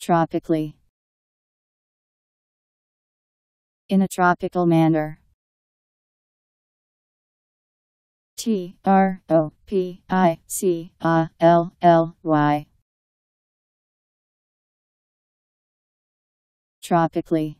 tropically in a tropical manner. T R O P I C A L L Y Tropically